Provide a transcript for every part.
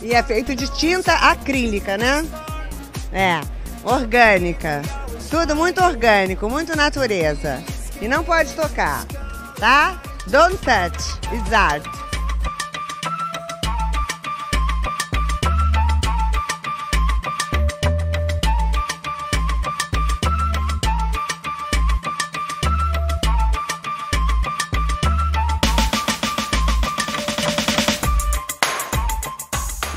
E é feito de tinta acrílica, né? É, orgânica. Tudo muito orgânico, muito natureza. E não pode tocar, tá? Don't touch, it's art.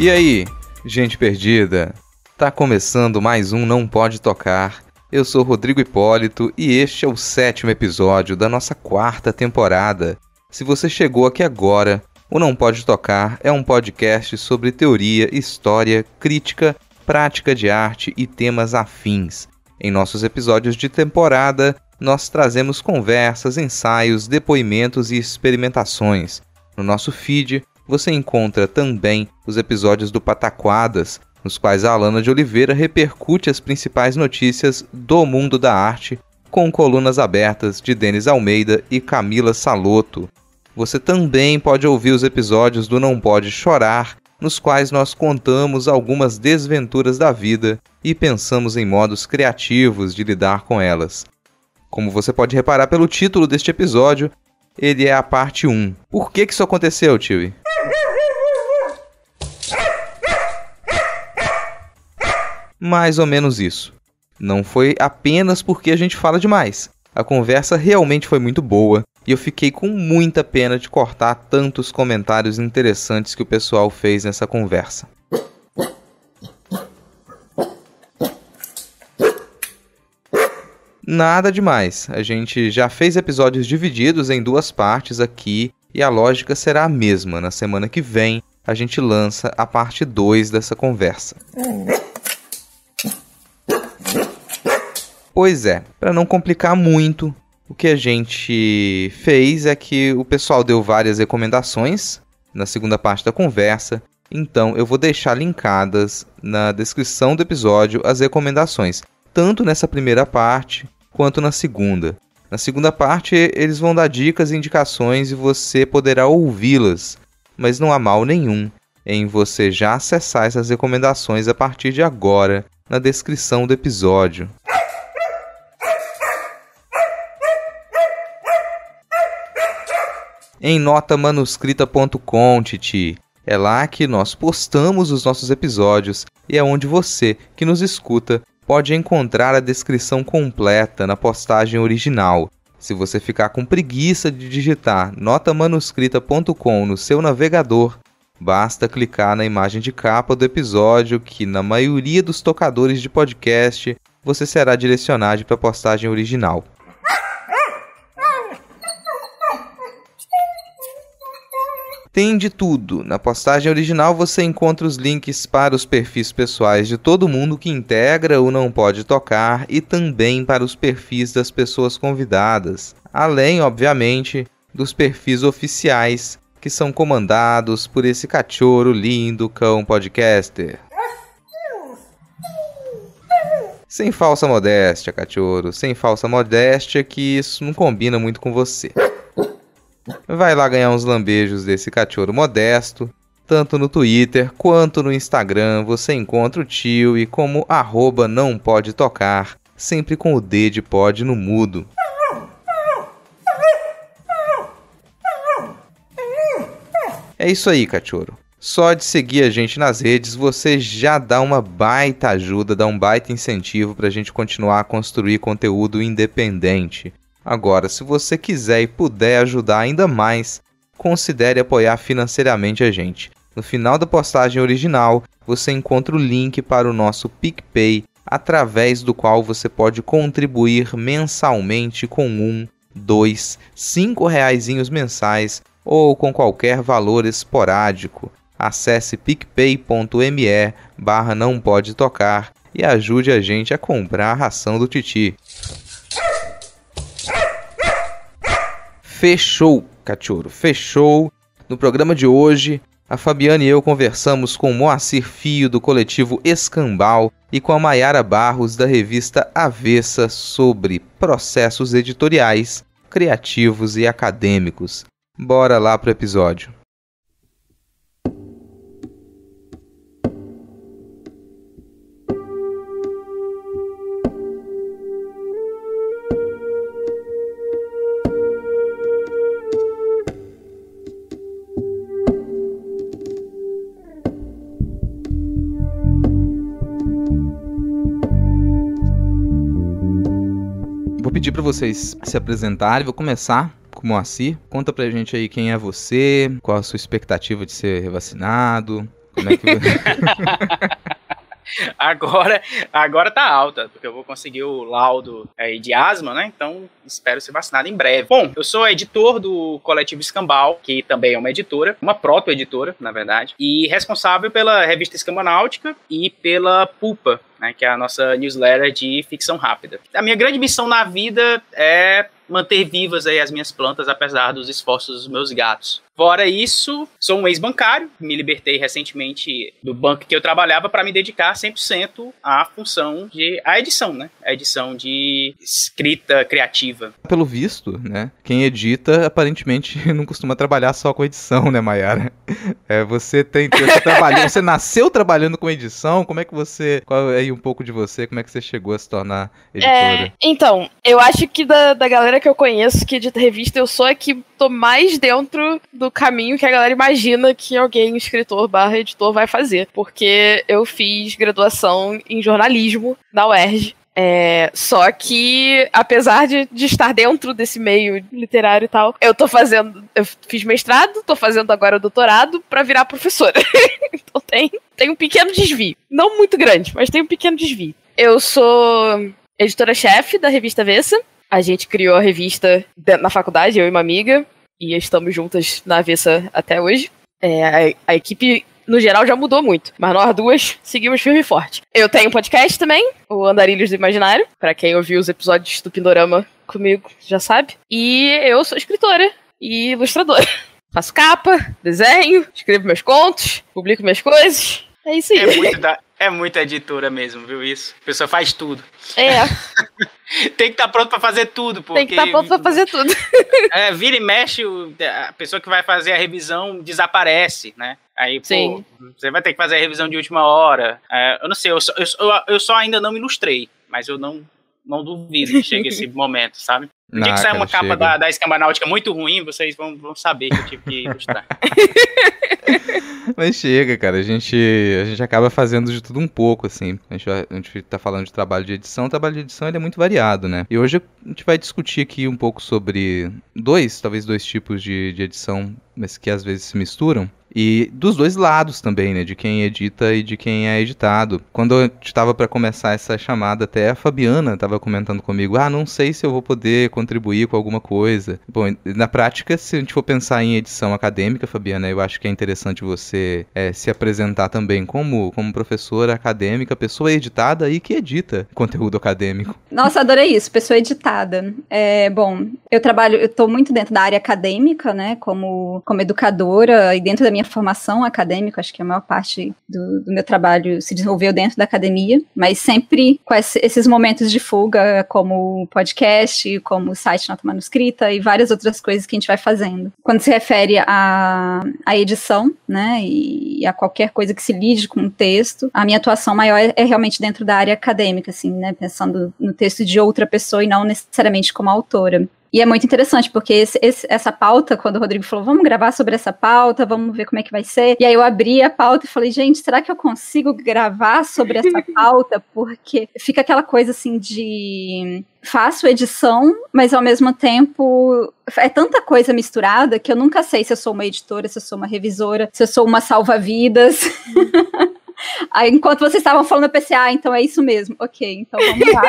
E aí, gente perdida? Tá começando mais um Não Pode Tocar. Eu sou Rodrigo Hipólito e este é o sétimo episódio da nossa quarta temporada. Se você chegou aqui agora, o Não Pode Tocar é um podcast sobre teoria, história, crítica, prática de arte e temas afins. Em nossos episódios de temporada, nós trazemos conversas, ensaios, depoimentos e experimentações. No nosso feed, você encontra também os episódios do Pataquadas, nos quais a Alana de Oliveira repercute as principais notícias do mundo da arte, com colunas abertas de Denis Almeida e Camila Saloto. Você também pode ouvir os episódios do Não Pode Chorar, nos quais nós contamos algumas desventuras da vida e pensamos em modos criativos de lidar com elas. Como você pode reparar pelo título deste episódio, ele é a parte 1. Por que que isso aconteceu, Tio? Mais ou menos isso. Não foi apenas porque a gente fala demais. A conversa realmente foi muito boa e eu fiquei com muita pena de cortar tantos comentários interessantes que o pessoal fez nessa conversa. Nada demais. A gente já fez episódios divididos em duas partes aqui e a lógica será a mesma. Na semana que vem, a gente lança a parte 2 dessa conversa. Pois é, para não complicar muito, o que a gente fez é que o pessoal deu várias recomendações na segunda parte da conversa, então eu vou deixar linkadas na descrição do episódio as recomendações, tanto nessa primeira parte quanto na segunda. Na segunda parte, eles vão dar dicas e indicações e você poderá ouvi-las, mas não há mal nenhum em você já acessar essas recomendações a partir de agora, na descrição do episódio. Em notamanuscrita.com, Titi. É lá que nós postamos os nossos episódios e é onde você que nos escuta pode encontrar a descrição completa na postagem original. Se você ficar com preguiça de digitar notamanuscrita.com no seu navegador, basta clicar na imagem de capa do episódio que, na maioria dos tocadores de podcast, você será direcionado para a postagem original. Tem de tudo. Na postagem original você encontra os links para os perfis pessoais de todo mundo que integra ou Não Pode Tocar e também para os perfis das pessoas convidadas, além, obviamente, dos perfis oficiais que são comandados por esse cachorro lindo cão podcaster. Sem falsa modéstia, cachorro, sem falsa modéstia que isso não combina muito com você vai lá ganhar uns lambejos desse cachorro modesto. Tanto no Twitter quanto no Instagram você encontra o tio e como arroba não pode tocar, sempre com o D de pod no mudo. É isso aí, cachorro. Só de seguir a gente nas redes você já dá uma baita ajuda, dá um baita incentivo para a gente continuar a construir conteúdo independente. Agora, se você quiser e puder ajudar ainda mais, considere apoiar financeiramente a gente. No final da postagem original, você encontra o link para o nosso PicPay, através do qual você pode contribuir mensalmente com um, dois, cinco reais mensais ou com qualquer valor esporádico. Acesse picpay.me barra não pode tocar e ajude a gente a comprar a ração do Titi. Fechou, Cachorro, fechou. No programa de hoje, a Fabiana e eu conversamos com Moacir Fio, do coletivo Escambal, e com a Maiara Barros, da revista Avessa, sobre processos editoriais, criativos e acadêmicos. Bora lá pro episódio. para vocês se apresentarem. Vou começar com o Moacir. Conta pra gente aí quem é você, qual a sua expectativa de ser vacinado, como é que... agora, agora tá alta, porque eu vou conseguir o laudo é, de asma, né? Então espero ser vacinado em breve. Bom, eu sou editor do Coletivo Escambal, que também é uma editora, uma proto-editora, na verdade, e responsável pela revista Escambanáutica e pela Pulpa, né, que é a nossa newsletter de ficção rápida. A minha grande missão na vida é manter vivas aí as minhas plantas, apesar dos esforços dos meus gatos. Fora isso, sou um ex-bancário, me libertei recentemente do banco que eu trabalhava para me dedicar 100% à função de à edição, né? A edição de escrita criativa. Pelo visto, né? Quem edita aparentemente não costuma trabalhar só com edição, né, Mayara? É, você tem você, você nasceu trabalhando com edição, como é que você qual, é, um pouco de você, como é que você chegou a se tornar é, editora? É, então, eu acho que da, da galera que eu conheço que é edita revista, eu sou a que tô mais dentro do caminho que a galera imagina que alguém, escritor barra editor, vai fazer. Porque eu fiz graduação em jornalismo na UERJ. É, só que, apesar de, de estar dentro desse meio literário e tal, eu tô fazendo. Eu fiz mestrado, tô fazendo agora doutorado para virar professora. então tem, tem um pequeno desvio. Não muito grande, mas tem um pequeno desvio. Eu sou editora-chefe da revista Vessa. A gente criou a revista na faculdade, eu e uma amiga, e estamos juntas na Vessa até hoje. É, a, a equipe no geral já mudou muito. Mas nós duas seguimos firme e forte. Eu tenho um podcast também, o Andarilhos do Imaginário, para quem ouviu os episódios do Pindorama comigo já sabe. E eu sou escritora e ilustradora. Faço capa, desenho, escrevo meus contos, publico minhas coisas. É isso aí. É muito da, é muita editora mesmo, viu isso? A pessoa faz tudo. É. Tem que estar tá pronto para fazer tudo, porque... Tem que estar tá pronto para fazer tudo. é, vira e mexe, a pessoa que vai fazer a revisão desaparece, né? Aí, Sim. Pô, você vai ter que fazer a revisão de última hora. É, eu não sei, eu só, eu, eu só ainda não ilustrei, mas eu não não duvido que chegue esse momento, sabe? No dia que sai uma capa da, da Escamba Náutica muito ruim, vocês vão, vão saber que eu tive que ilustrar. Mas chega, cara. A gente, a gente acaba fazendo de tudo um pouco, assim. A gente, a gente tá falando de trabalho de edição. O trabalho de edição é muito variado, né? E hoje a gente vai discutir aqui um pouco sobre dois, talvez dois tipos de, de edição, mas que às vezes se misturam. E dos dois lados também, né? De quem edita e de quem é editado. Quando eu estava para começar essa chamada, até a Fabiana estava comentando comigo: ah, não sei se eu vou poder contribuir com alguma coisa. Bom, na prática, se a gente for pensar em edição acadêmica, Fabiana, eu acho que é interessante você é, se apresentar também como, como professora acadêmica, pessoa editada e que edita conteúdo acadêmico. Nossa, adorei isso, pessoa editada. É, bom, eu trabalho, eu estou muito dentro da área acadêmica, né? Como, como educadora e dentro da minha minha formação acadêmica, acho que a maior parte do, do meu trabalho se desenvolveu dentro da academia, mas sempre com esses momentos de fuga, como podcast, como site nota manuscrita e várias outras coisas que a gente vai fazendo. Quando se refere à, a edição, né, e, a qualquer coisa que se lide com o texto, a minha atuação maior é realmente dentro da área acadêmica, assim, né, pensando no texto de outra pessoa e não necessariamente como autora. E é muito interessante, porque esse, esse, essa pauta, quando o Rodrigo falou, vamos gravar sobre essa pauta, vamos ver como é que vai ser. E aí eu abri a pauta e falei, gente, será que eu consigo gravar sobre essa pauta? Porque fica aquela coisa assim de faço edição, mas ao mesmo tempo é tanta coisa misturada que eu nunca sei se eu sou uma editora, se eu sou uma revisora, se eu sou uma salva-vidas. Uhum. Aí, enquanto vocês estavam falando, eu pensei, ah, então é isso mesmo. Ok, então vamos lá.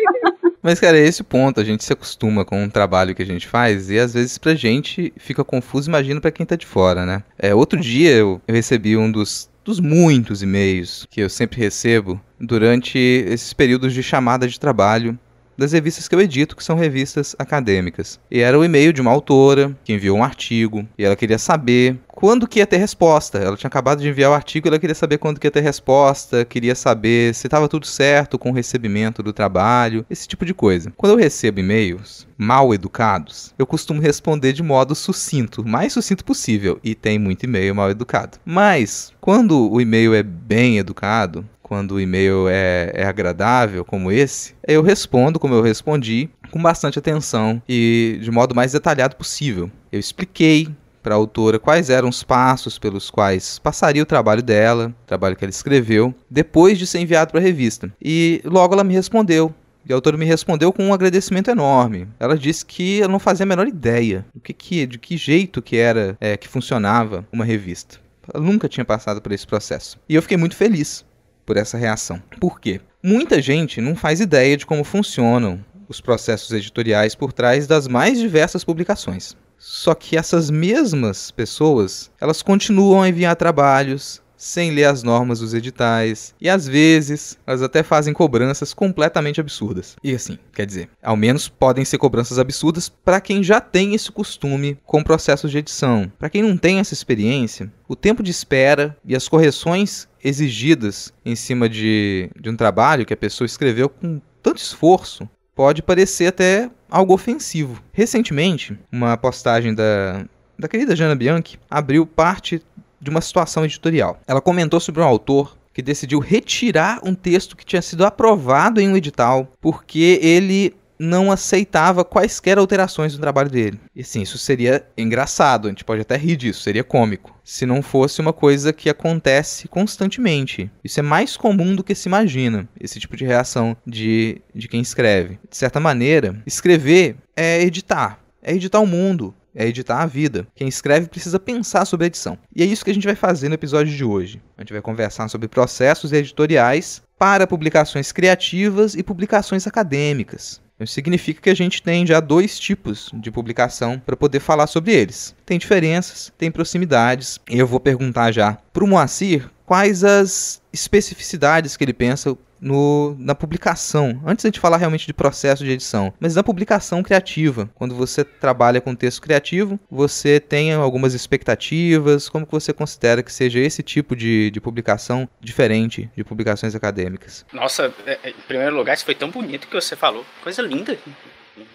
Mas, cara, é esse o ponto. A gente se acostuma com o trabalho que a gente faz e às vezes pra gente fica confuso, imagino pra quem tá de fora, né? É, outro é. dia eu, eu recebi um dos, dos muitos e-mails que eu sempre recebo durante esses períodos de chamada de trabalho das revistas que eu edito, que são revistas acadêmicas. E era o e-mail de uma autora que enviou um artigo e ela queria saber quando que ia ter resposta. Ela tinha acabado de enviar o artigo, ela queria saber quando que ia ter resposta, queria saber se estava tudo certo com o recebimento do trabalho, esse tipo de coisa. Quando eu recebo e-mails mal educados, eu costumo responder de modo sucinto, mais sucinto possível, e tem muito e-mail mal educado. Mas quando o e-mail é bem educado, quando o e-mail é, é agradável, como esse, eu respondo como eu respondi, com bastante atenção e de modo mais detalhado possível. Eu expliquei para a autora quais eram os passos pelos quais passaria o trabalho dela, o trabalho que ela escreveu, depois de ser enviado para a revista. E logo ela me respondeu. E a autora me respondeu com um agradecimento enorme. Ela disse que ela não fazia a menor ideia do que, que de que jeito que era é, que funcionava uma revista. Ela nunca tinha passado por esse processo. E eu fiquei muito feliz por essa reação. Por quê? Muita gente não faz ideia de como funcionam os processos editoriais por trás das mais diversas publicações. Só que essas mesmas pessoas, elas continuam a enviar trabalhos sem ler as normas dos editais e às vezes elas até fazem cobranças completamente absurdas. E assim, quer dizer, ao menos podem ser cobranças absurdas para quem já tem esse costume com processos de edição. Para quem não tem essa experiência, o tempo de espera e as correções exigidas em cima de, de um trabalho que a pessoa escreveu com tanto esforço pode parecer até algo ofensivo. Recentemente, uma postagem da, da querida Jana Bianchi abriu parte de uma situação editorial. Ela comentou sobre um autor que decidiu retirar um texto que tinha sido aprovado em um edital porque ele não aceitava quaisquer alterações no trabalho dele. E sim, isso seria engraçado, a gente pode até rir disso, seria cômico. Se não fosse uma coisa que acontece constantemente. Isso é mais comum do que se imagina, esse tipo de reação de, de quem escreve. De certa maneira, escrever é editar. É editar o mundo, é editar a vida. Quem escreve precisa pensar sobre edição. E é isso que a gente vai fazer no episódio de hoje. A gente vai conversar sobre processos editoriais para publicações criativas e publicações acadêmicas. Isso significa que a gente tem já dois tipos de publicação para poder falar sobre eles. Tem diferenças, tem proximidades. Eu vou perguntar já para o Moacir quais as especificidades que ele pensa no, na publicação. Antes de falar realmente de processo de edição, mas na publicação criativa. Quando você trabalha com texto criativo, você tem algumas expectativas, como que você considera que seja esse tipo de, de publicação diferente de publicações acadêmicas? Nossa, é, é, em primeiro lugar, isso foi tão bonito que você falou. Coisa linda. Né?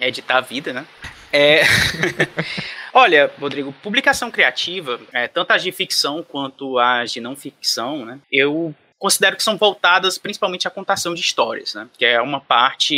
Editar a vida, né? É... Olha, Rodrigo, publicação criativa, é, tanto as de ficção quanto as de não ficção, né? Eu considero que são voltadas principalmente à contação de histórias, né? que é uma parte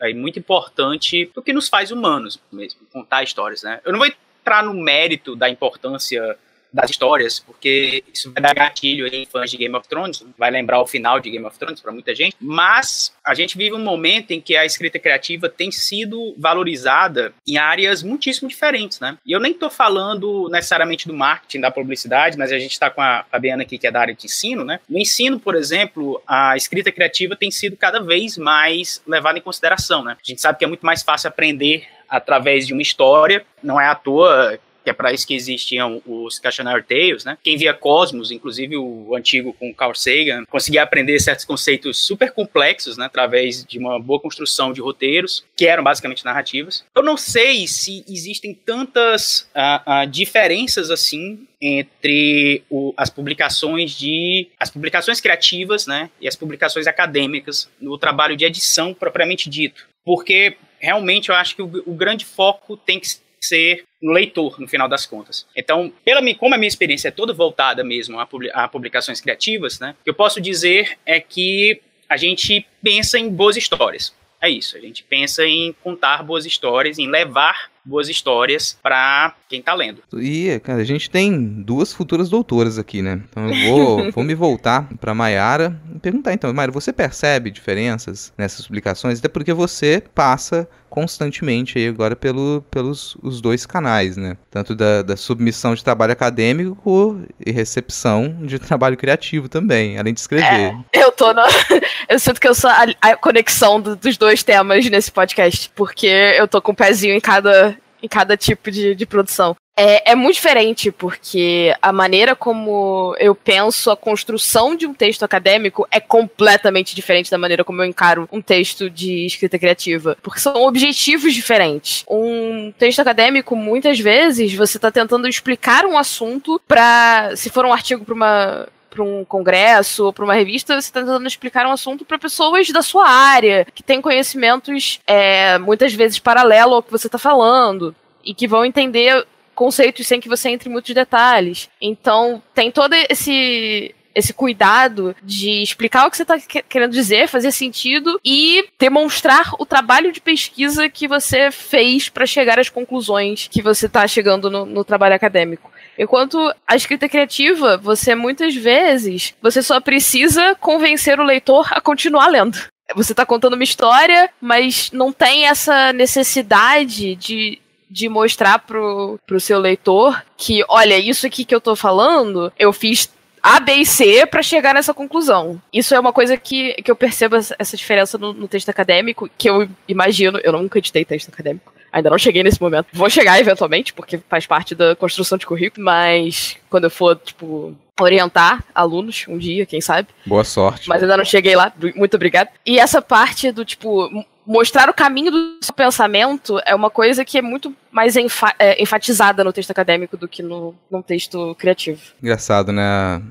aí, é, muito importante do que nos faz humanos mesmo, contar histórias. Né? Eu não vou entrar no mérito da importância das histórias, porque isso vai dar gatilho em fãs de Game of Thrones, vai lembrar o final de Game of Thrones para muita gente, mas a gente vive um momento em que a escrita criativa tem sido valorizada em áreas muitíssimo diferentes, né? E eu nem estou falando necessariamente do marketing, da publicidade, mas a gente está com a Fabiana aqui que é da área de ensino, né? No ensino, por exemplo, a escrita criativa tem sido cada vez mais levada em consideração, né? A gente sabe que é muito mais fácil aprender através de uma história. Não é à toa que é para isso que existiam os cautionary tales, né? Quem via Cosmos, inclusive o antigo com Carl Sagan, conseguia aprender certos conceitos super complexos, né, através de uma boa construção de roteiros, que eram basicamente narrativas. Eu não sei se existem tantas uh, uh, diferenças assim entre o, as publicações de as publicações criativas, né, e as publicações acadêmicas no trabalho de edição propriamente dito, porque realmente eu acho que o, o grande foco tem que ser no leitor, no final das contas. Então, pela minha, como a minha experiência é toda voltada mesmo a, publicações criativas, né, o que eu posso dizer é que a gente pensa em boas histórias. É isso, a gente pensa em contar boas histórias, em levar boas histórias para quem tá lendo. E, cara, a gente tem duas futuras doutoras aqui, né? Então eu vou, vou me voltar para Maiara e perguntar então, Maiara, você percebe diferenças nessas publicações? Até porque você passa constantemente aí agora pelo, pelos os dois canais, né? Tanto da, da submissão de trabalho acadêmico e recepção de trabalho criativo também, além de escrever. É, eu tô na... Eu sinto que eu sou a, a conexão do, dos dois temas nesse podcast, porque eu tô com o um pezinho em cada, em cada tipo de, de produção. É, é, muito diferente, porque a maneira como eu penso a construção de um texto acadêmico é completamente diferente da maneira como eu encaro um texto de escrita criativa. Porque são objetivos diferentes. Um texto acadêmico, muitas vezes, você está tentando explicar um assunto para. Se for um artigo para uma para um congresso ou para uma revista, você está tentando explicar um assunto para pessoas da sua área, que têm conhecimentos é, muitas vezes paralelo ao que você está falando e que vão entender conceitos sem que você entre em muitos detalhes. Então, tem todo esse esse cuidado de explicar o que você está querendo dizer, fazer sentido e demonstrar o trabalho de pesquisa que você fez para chegar às conclusões que você está chegando no, no, trabalho acadêmico. Enquanto a escrita criativa, você muitas vezes você só precisa convencer o leitor a continuar lendo. Você está contando uma história, mas não tem essa necessidade de de mostrar pro, pro seu leitor que, olha, isso aqui que eu tô falando, eu fiz a, B e C para chegar nessa conclusão. Isso é uma coisa que, que eu percebo essa diferença no, no, texto acadêmico, que eu imagino, eu nunca editei texto acadêmico. Ainda não cheguei nesse momento. Vou chegar eventualmente, porque faz parte da construção de currículo, mas quando eu for, tipo, orientar alunos um dia, quem sabe. Boa sorte. Mas ainda não cheguei lá, muito obrigado. E essa parte do, tipo, mostrar o caminho do seu pensamento é uma coisa que é muito mais enfa é, enfatizada no texto acadêmico do que no, num texto criativo. Engraçado, né?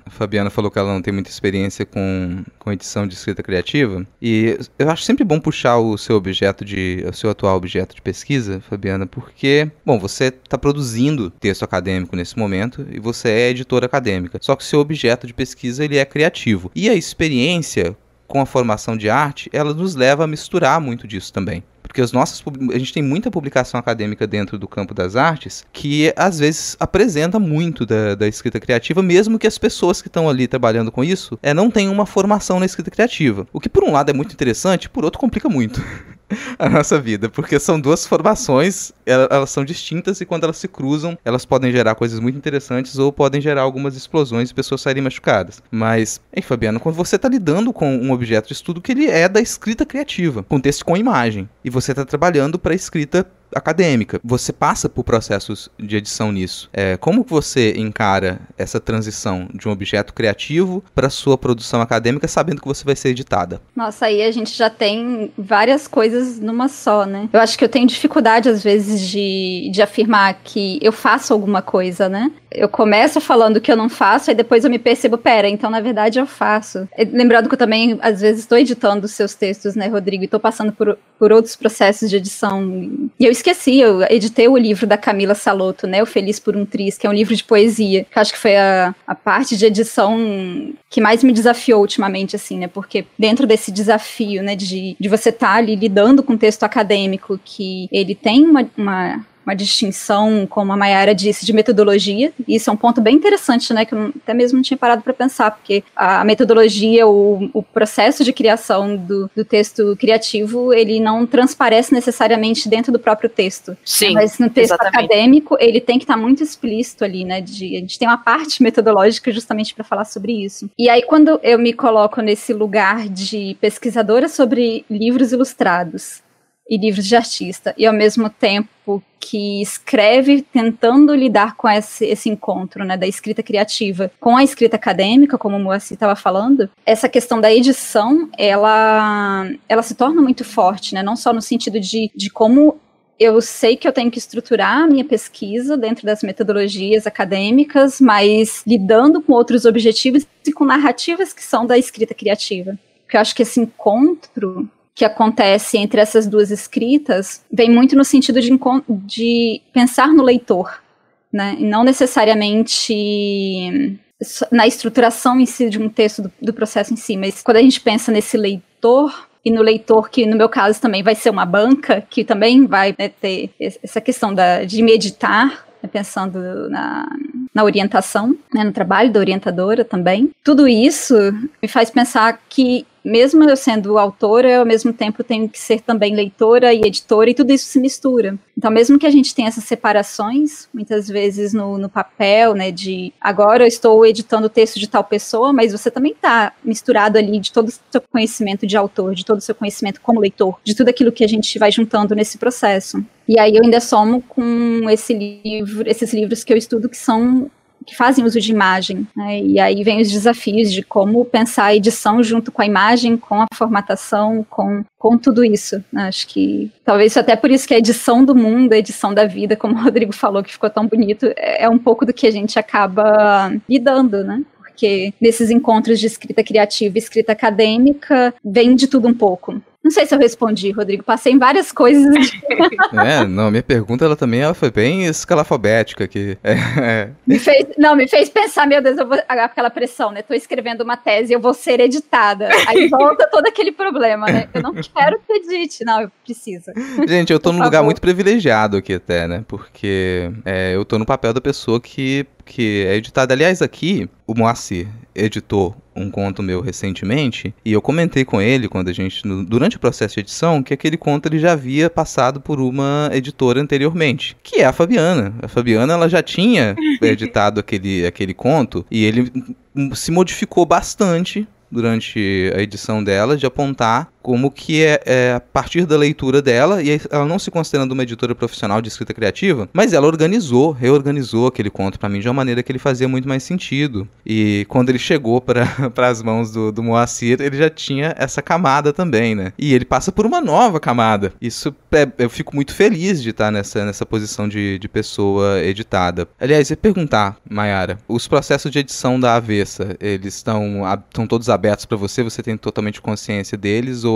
A Fabiana falou que ela não tem muita experiência com, com edição de escrita criativa. E eu acho sempre bom puxar o seu objeto de. o seu atual objeto de pesquisa, Fabiana, porque, bom, você está produzindo texto acadêmico nesse momento e você é editora acadêmica. Só que o seu objeto de pesquisa ele é criativo. E a experiência com a formação de arte, ela nos leva a misturar muito disso também. Porque as nossas, a gente tem muita publicação acadêmica dentro do campo das artes que às vezes apresenta muito da, da escrita criativa, mesmo que as pessoas que estão ali trabalhando com isso é, não tenham uma formação na escrita criativa. O que por um lado é muito interessante, por outro complica muito. a nossa vida, porque são duas formações elas são distintas e quando elas se cruzam, elas podem gerar coisas muito interessantes ou podem gerar algumas explosões e pessoas saírem machucadas. Mas, hein, Fabiano, quando você está lidando com um objeto de estudo que ele é da escrita criativa, com com imagem, e você está trabalhando para a escrita acadêmica. Você passa por processos de edição nisso. É, como você encara essa transição de um objeto criativo para sua produção acadêmica, sabendo que você vai ser editada? Nossa, aí a gente já tem várias coisas numa só, né? Eu acho que eu tenho dificuldade às vezes de, de afirmar que eu faço alguma coisa, né? Eu começo falando que eu não faço, aí depois eu me percebo, pera, então na verdade eu faço. É, lembrando que eu também, às vezes, estou editando seus textos, né, Rodrigo? E estou passando por, por outros processos de edição. E eu esqueci, eu editei o livro da Camila Saloto, né? O Feliz por um Tris, que é um livro de poesia, que acho que foi a, a parte de edição que mais me desafiou ultimamente, assim, né? Porque dentro desse desafio, né, de, de você estar tá ali lidando com texto acadêmico, que ele tem uma, uma, uma distinção, como a Mayara disse, de metodologia. Isso é um ponto bem interessante, né? Que eu até mesmo não tinha parado para pensar, porque a metodologia, o, o processo de criação do, do, texto criativo, ele não transparece necessariamente dentro do próprio texto. Sim. Né? Mas no texto exatamente. acadêmico, ele tem que estar tá muito explícito ali, né? De, a gente tem uma parte metodológica justamente para falar sobre isso. E aí, quando eu me coloco nesse lugar de pesquisadora sobre livros ilustrados, e livros de artista, e ao mesmo tempo que escreve tentando lidar com esse, esse encontro né, da escrita criativa com a escrita acadêmica, como o Moacir estava falando, essa questão da edição, ela, ela se torna muito forte, né, não só no sentido de, de como eu sei que eu tenho que estruturar a minha pesquisa dentro das metodologias acadêmicas, mas lidando com outros objetivos e com narrativas que são da escrita criativa. Porque eu acho que esse encontro que acontece entre essas duas escritas vem muito no sentido de, de pensar no leitor, né? E não necessariamente na estruturação em si de um texto, do, do processo em si, mas quando a gente pensa nesse leitor, e no leitor, que no meu caso também vai ser uma banca, que também vai né, ter essa questão da, de meditar, né, pensando na, na orientação, né, no trabalho da orientadora também. Tudo isso me faz pensar que mesmo eu sendo autora, eu, ao mesmo tempo tenho que ser também leitora e editora, e tudo isso se mistura. Então, mesmo que a gente tenha essas separações, muitas vezes no, no papel, né, de agora eu estou editando o texto de tal pessoa, mas você também está misturado ali de todo o seu conhecimento de autor, de todo o seu conhecimento como leitor, de tudo aquilo que a gente vai juntando nesse processo. E aí eu ainda somo com esse livro, esses livros que eu estudo que são que fazem uso de imagem. Né? E aí vem os desafios de como pensar a edição junto com a imagem, com a formatação, com, com tudo isso. Né? Acho que talvez até por isso que a edição do mundo, a edição da vida, como o Rodrigo falou, que ficou tão bonito, é, é um pouco do que a gente acaba lidando, né? Porque nesses encontros de escrita criativa e escrita acadêmica, vem de tudo um pouco. Não sei se eu respondi, Rodrigo. Passei em várias coisas. é, não, minha pergunta ela também ela foi bem escalafobética aqui. É. Me fez, não, me fez pensar, meu Deus, eu vou aquela pressão, né? Tô escrevendo uma tese, eu vou ser editada. Aí volta todo aquele problema, né? Eu não quero que edite, não, eu preciso. Gente, eu tô num lugar muito privilegiado aqui até, né? Porque é, eu tô no papel da pessoa que que é editada, Aliás, aqui, o Moacir, editou um conto meu recentemente e eu comentei com ele quando a gente durante o processo de edição que aquele conto ele já havia passado por uma editora anteriormente, que é a Fabiana. A Fabiana ela já tinha editado aquele aquele conto e ele se modificou bastante durante a edição dela de apontar como que é, é, a partir da leitura dela, e ela não se considerando uma editora profissional de escrita criativa, mas ela organizou, reorganizou aquele conto para mim de uma maneira que ele fazia muito mais sentido. E quando ele chegou para as mãos do, do Moacir, ele já tinha essa camada também, né? E ele passa por uma nova camada. Isso é, eu fico muito feliz de estar nessa, nessa posição de, de pessoa editada. Aliás, eu ia perguntar, Mayara, os processos de edição da Avessa, eles estão todos abertos para você? Você tem totalmente consciência deles? Ou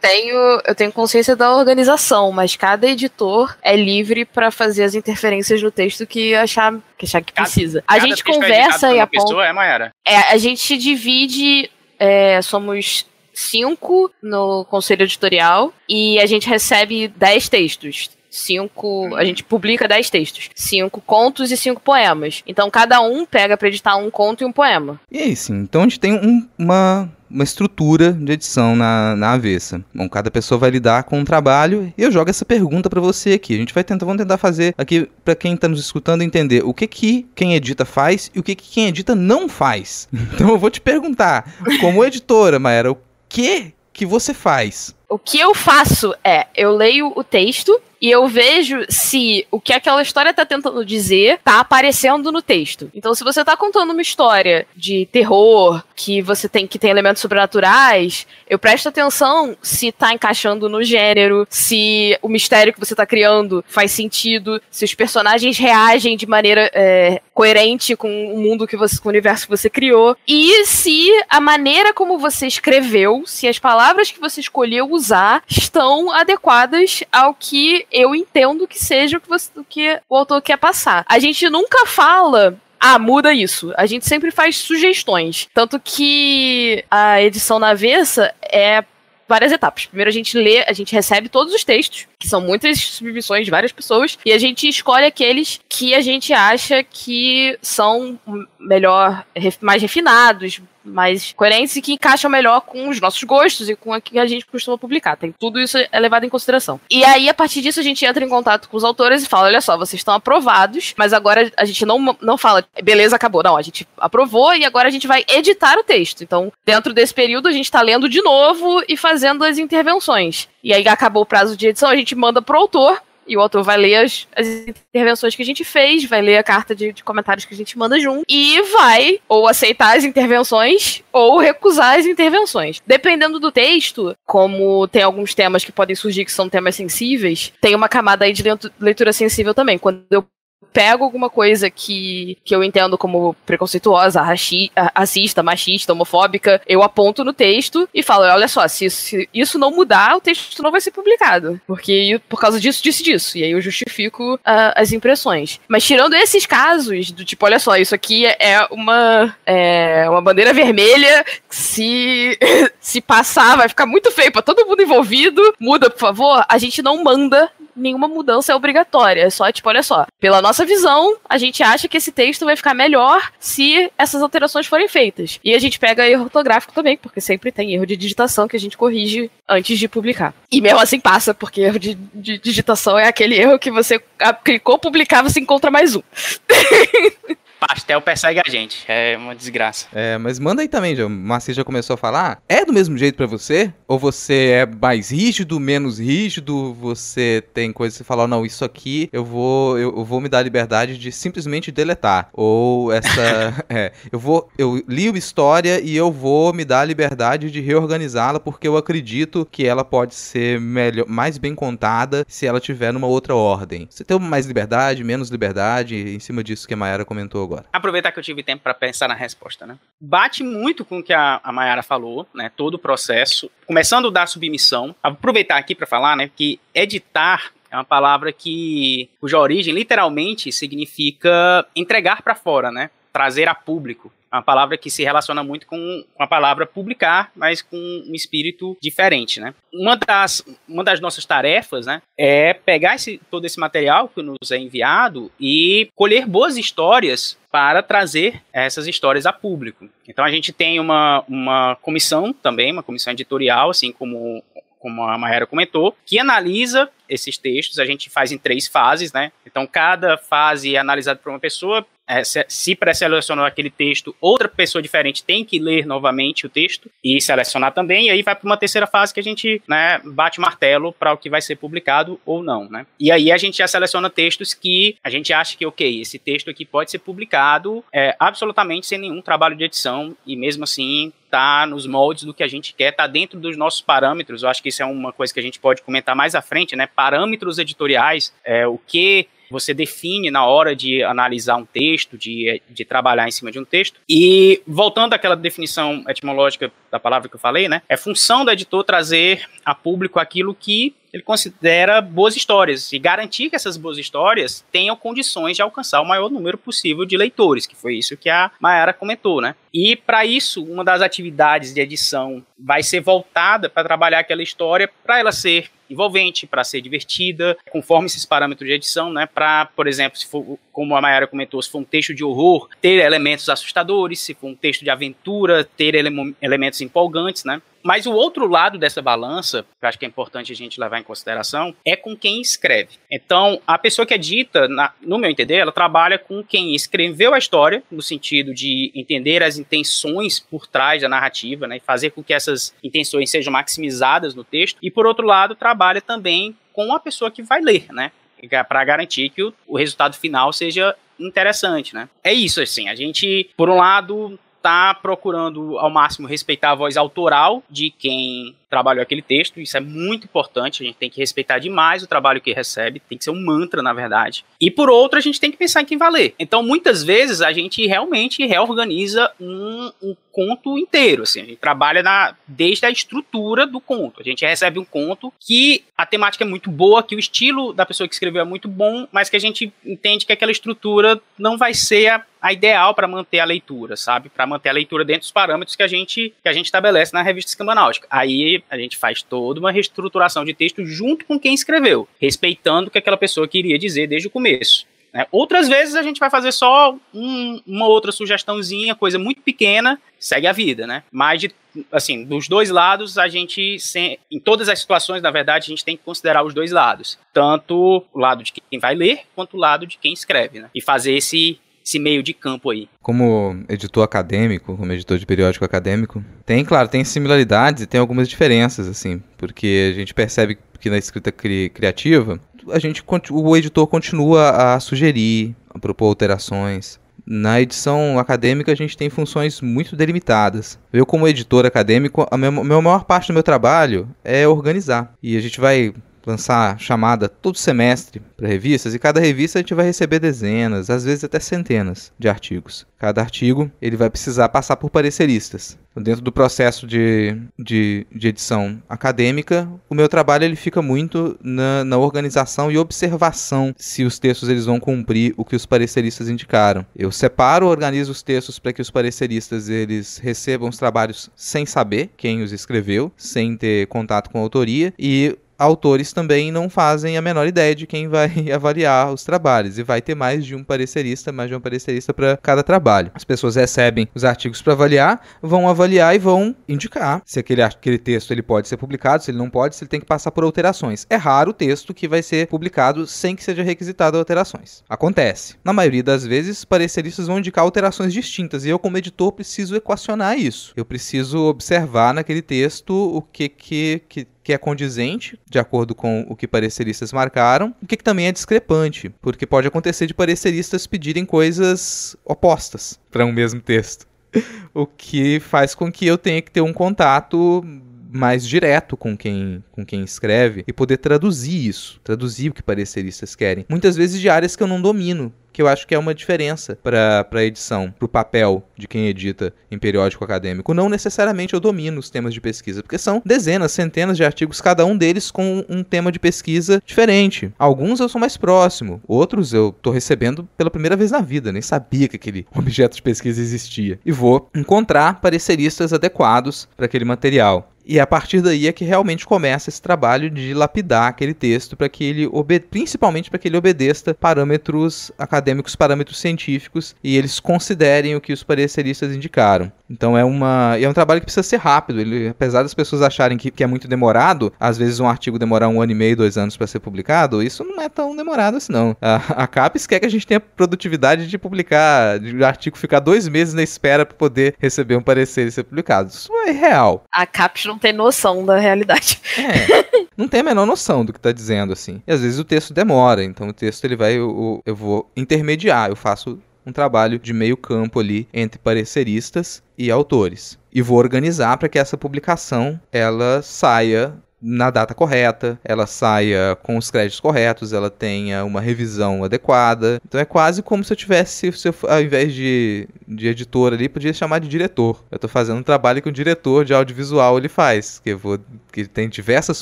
tenho, eu tenho consciência da organização, mas cada editor é livre para fazer as interferências no texto que achar que, achar que precisa. a gente é conversa é e aponta. Pessoa, é, é, a gente divide. É, somos cinco no conselho editorial e a gente recebe dez textos cinco. Uhum. A gente publica dez textos. Cinco contos e cinco poemas. Então cada um pega para editar um conto e um poema. E é isso. Então a gente tem um, uma uma estrutura de edição na, na avessa. Bom, cada pessoa vai lidar com um trabalho e eu jogo essa pergunta para você aqui. A gente vai tentar, vamos tentar fazer aqui para quem está nos escutando entender o que que quem edita faz e o que que quem edita não faz. Então eu vou te perguntar, como editora, Maera, o que que você faz? O que eu faço é, eu leio o texto e eu vejo se o que aquela história tá tentando dizer tá aparecendo no texto. Então, se você tá contando uma história de terror, que você tem que tem elementos sobrenaturais, eu presto atenção se tá encaixando no gênero, se o mistério que você tá criando faz sentido, se os personagens reagem de maneira é, coerente com o mundo que você, com o universo que você criou, e se a maneira como você escreveu, se as palavras que você escolheu usar estão adequadas ao que eu entendo que seja o que, você, o, que o autor quer passar. A gente nunca fala ah, muda isso. A gente sempre faz sugestões. Tanto que a edição na Vessa é várias etapas. Primeiro a gente lê, a gente recebe todos os textos, que são muitas submissões de várias pessoas, e a gente escolhe aqueles que a gente acha que são melhor, mais refinados, mais coerentes e que encaixam melhor com os nossos gostos e com o que a gente costuma publicar. Tem tudo isso é levado em consideração. E aí, a partir disso, a gente entra em contato com os autores e fala: olha só, vocês estão aprovados, mas agora a gente não, não fala, beleza, acabou. Não, a gente aprovou e agora a gente vai editar o texto. Então, dentro desse período, a gente está lendo de novo e fazendo as intervenções. E aí acabou o prazo de edição, a gente manda pro autor e o autor vai ler as, as intervenções que a gente fez, vai ler a carta de, de, comentários que a gente manda junto e vai ou aceitar as intervenções ou recusar as intervenções. Dependendo do texto, como tem alguns temas que podem surgir que são temas sensíveis, tem uma camada aí de leitura sensível também. Quando eu pego alguma coisa que, que eu entendo como preconceituosa, racista, machista, homofóbica, eu aponto no texto e falo: olha só, se, se, isso não mudar, o texto não vai ser publicado. Porque por causa disso, disse disso. E aí eu justifico uh, as impressões. Mas tirando esses casos, do tipo, olha só, isso aqui é, é uma, é, uma bandeira vermelha, se, se passar, vai ficar muito feio pra todo mundo envolvido, muda, por favor. A gente não manda nenhuma mudança é obrigatória. É só, tipo, olha só, pela nossa visão, a gente acha que esse texto vai ficar melhor se essas alterações forem feitas. E a gente pega erro ortográfico também, porque sempre tem erro de digitação que a gente corrige antes de publicar. E mesmo assim passa, porque erro de, de digitação é aquele erro que você ah, clicou publicar, você encontra mais um. Pastel persegue a gente. É uma desgraça. É, mas manda aí também, o Marci já começou a falar. É do mesmo jeito para você? Ou você é mais rígido, menos rígido? Você tem coisa que você fala, não, isso aqui eu vou eu, eu vou me dar a liberdade de simplesmente deletar. Ou essa. é, eu vou. Eu li uma história e eu vou me dar a liberdade de reorganizá-la porque eu acredito que ela pode ser melhor, mais bem contada se ela tiver numa outra ordem. Você tem mais liberdade, menos liberdade, em cima disso que a Mayara comentou agora. Aproveitar que eu tive tempo para pensar na resposta, né? Bate muito com o que a, a Mayara falou, né? Todo o processo, começando da submissão. Aproveitar aqui para falar, né, que editar é uma palavra que cuja origem literalmente significa entregar para fora, né? Trazer a público uma palavra que se relaciona muito com, com a palavra publicar, mas com um espírito diferente, né? Uma das, uma das nossas tarefas, né, é pegar esse, todo esse material que nos é enviado e colher boas histórias para trazer essas histórias a público. Então a gente tem uma, uma comissão também, uma comissão editorial, assim como como a Maera comentou, que analisa esses textos, a gente faz em três fases, né? Então, cada fase é analisada por uma pessoa. É, se, se pré-selecionou aquele texto, outra pessoa diferente tem que ler novamente o texto e selecionar também. E aí vai para uma terceira fase que a gente né, bate martelo para o que vai ser publicado ou não. Né? E aí a gente já seleciona textos que a gente acha que, ok, esse texto aqui pode ser publicado é, absolutamente sem nenhum trabalho de edição e mesmo assim tá nos moldes do que a gente quer, tá dentro dos nossos parâmetros. Eu acho que isso é uma coisa que a gente pode comentar mais à frente, né? parâmetros editoriais, é, o que você define na hora de analisar um texto, de, de trabalhar em cima de um texto. E voltando àquela definição etimológica da palavra que eu falei, né? É função do editor trazer a público aquilo que ele considera boas histórias e garantir que essas boas histórias tenham condições de alcançar o maior número possível de leitores, que foi isso que a Mayara comentou, né? E para isso, uma das atividades de edição vai ser voltada para trabalhar aquela história para ela ser envolvente, para ser divertida, conforme esses parâmetros de edição, né? Para, por exemplo, se for como a Mayara comentou, se for um texto de horror, ter elementos assustadores, se for um texto de aventura, ter ele elementos empolgantes, né? Mas o outro lado dessa balança, que eu acho que é importante a gente levar em consideração, é com quem escreve. Então, a pessoa que é dita, na, no meu entender, ela trabalha com quem escreveu a história, no sentido de entender as intenções por trás da narrativa, né, e fazer com que essas intenções sejam maximizadas no texto. E, por outro lado, trabalha também com a pessoa que vai ler, né? É para garantir que o, o resultado final seja interessante, né? É isso, assim, a gente, por um lado, tá procurando ao máximo respeitar a voz autoral de quem trabalhou é aquele texto, isso é muito importante, a gente tem que respeitar demais o trabalho que recebe, tem que ser um mantra, na verdade. E por outro, a gente tem que pensar em quem valer. Então, muitas vezes, a gente realmente reorganiza um, um conto inteiro, assim, a gente trabalha na, desde a estrutura do conto. A gente recebe um conto que a temática é muito boa, que o estilo da pessoa que escreveu é muito bom, mas que a gente entende que aquela estrutura não vai ser a a ideal para manter a leitura, sabe? Para manter a leitura dentro dos parâmetros que a gente que a gente estabelece na revista Escambanáutica. Aí a gente faz toda uma reestruturação de texto junto com quem escreveu, respeitando o que aquela pessoa queria dizer desde o começo. Né? Outras vezes a gente vai fazer só um, uma outra sugestãozinha, coisa muito pequena, segue a vida, né? Mas, de, assim, dos dois lados, a gente, sem, em todas as situações, na verdade, a gente tem que considerar os dois lados. Tanto o lado de quem vai ler, quanto o lado de quem escreve, né? E fazer esse esse meio de campo aí. Como editor acadêmico, como editor de periódico acadêmico, tem, claro, tem similaridades e tem algumas diferenças, assim, porque a gente percebe que na escrita cri criativa, a gente, o editor continua a sugerir, a propor alterações, na edição acadêmica a gente tem funções muito delimitadas. Eu, como editor acadêmico, a minha, maior parte do meu trabalho é organizar. E a gente vai lançar chamada todo semestre para revistas e cada revista a gente vai receber dezenas, às vezes até centenas de artigos. Cada artigo ele vai precisar passar por pareceristas. Então, dentro do processo de, de, de, edição acadêmica, o meu trabalho ele fica muito na, na organização e observação se os textos eles vão cumprir o que os pareceristas indicaram. Eu separo, organizo os textos para que os pareceristas eles recebam os trabalhos sem saber quem os escreveu, sem ter contato com a autoria e autores também não fazem a menor ideia de quem vai avaliar os trabalhos e vai ter mais de um parecerista, mais de um parecerista para cada trabalho. As pessoas recebem os artigos para avaliar, vão avaliar e vão indicar se aquele, aquele texto ele pode ser publicado, se ele não pode, se ele tem que passar por alterações. É raro o texto que vai ser publicado sem que seja requisitado alterações. Acontece. Na maioria das vezes, pareceristas vão indicar alterações distintas e eu como editor preciso equacionar isso. Eu preciso observar naquele texto o que que, que que é condizente, de acordo com o que pareceristas marcaram, o que, que também é discrepante, porque pode acontecer de pareceristas pedirem coisas opostas para um mesmo texto o que faz com que eu tenha que ter um contato mais direto com quem, com quem escreve e poder traduzir isso, traduzir o que pareceristas querem. Muitas vezes de áreas que eu não domino, que eu acho que é uma diferença para a edição, para o papel de quem edita em periódico acadêmico. Não necessariamente eu domino os temas de pesquisa, porque são dezenas, centenas de artigos, cada um deles com um tema de pesquisa diferente. Alguns eu sou mais próximo, outros eu estou recebendo pela primeira vez na vida, nem sabia que aquele objeto de pesquisa existia. E vou encontrar pareceristas adequados para aquele material. E é a partir daí é que realmente começa esse trabalho de lapidar aquele texto para que ele principalmente para que ele obedeça parâmetros acadêmicos, parâmetros científicos e eles considerem o que os pareceristas indicaram. Então é uma é um trabalho que precisa ser rápido. Ele, apesar das pessoas acharem que, que é muito demorado, às vezes um artigo demorar um ano e meio, dois anos para ser publicado, isso não é tão demorado assim não. A, a CAPES quer que a gente tenha produtividade de publicar, de o artigo ficar dois meses na espera para poder receber um parecer e ser publicado. Isso é real. A CAPES não ter tem noção da realidade. É, não tem a menor noção do que tá dizendo, assim. E às vezes o texto demora, então o texto ele vai, eu, eu vou intermediar, eu faço um trabalho de meio campo ali entre pareceristas e autores. E vou organizar para que essa publicação ela saia na data correta, ela saia com os créditos corretos, ela tenha uma revisão adequada. Então é quase como se eu tivesse, se eu, ao invés de, de editor ali, podia chamar de diretor. Eu estou fazendo um trabalho que o diretor de audiovisual ele faz, que, eu vou, que tem diversas